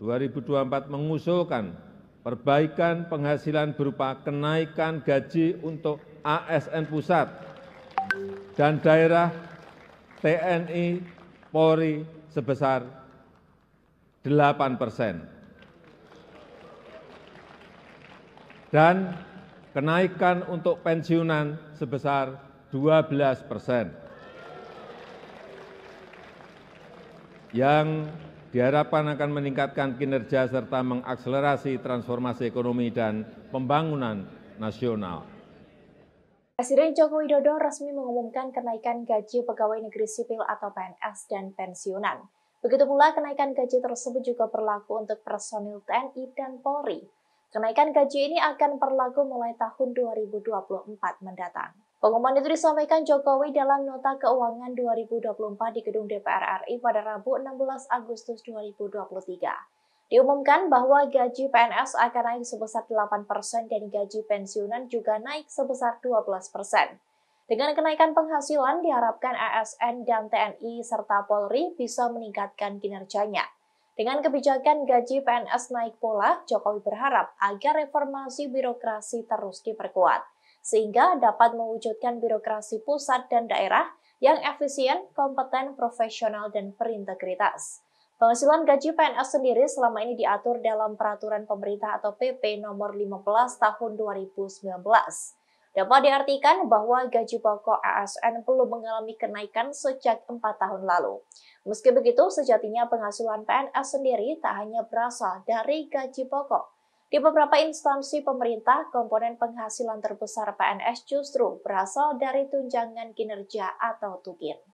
2024 mengusulkan perbaikan penghasilan berupa kenaikan gaji untuk asn pusat dan daerah TNI Polri sebesar 8 persen. Dan kenaikan untuk pensiunan sebesar 12 persen. Yang diharapkan akan meningkatkan kinerja serta mengakselerasi transformasi ekonomi dan pembangunan nasional. Presiden Joko Widodo resmi mengumumkan kenaikan gaji pegawai negeri sipil atau PNS dan pensiunan. Begitu pula kenaikan gaji tersebut juga berlaku untuk personil TNI dan Polri. Kenaikan gaji ini akan berlaku mulai tahun 2024 mendatang. Pengumuman itu disampaikan Jokowi dalam Nota Keuangan 2024 di Gedung DPR RI pada Rabu 16 Agustus 2023. Diumumkan bahwa gaji PNS akan naik sebesar 8% persen dan gaji pensiunan juga naik sebesar 12%. persen. Dengan kenaikan penghasilan, diharapkan ASN dan TNI serta Polri bisa meningkatkan kinerjanya. Dengan kebijakan gaji PNS naik pula, Jokowi berharap agar reformasi birokrasi terus diperkuat sehingga dapat mewujudkan birokrasi pusat dan daerah yang efisien, kompeten, profesional, dan berintegritas. Penghasilan gaji PNS sendiri selama ini diatur dalam Peraturan Pemerintah atau PP Nomor 15 Tahun 2019. Dapat diartikan bahwa gaji pokok ASN belum mengalami kenaikan sejak 4 tahun lalu. Meski begitu, sejatinya penghasilan PNS sendiri tak hanya berasal dari gaji pokok, di beberapa instansi pemerintah, komponen penghasilan terbesar PNS justru berasal dari tunjangan kinerja atau TUKIN.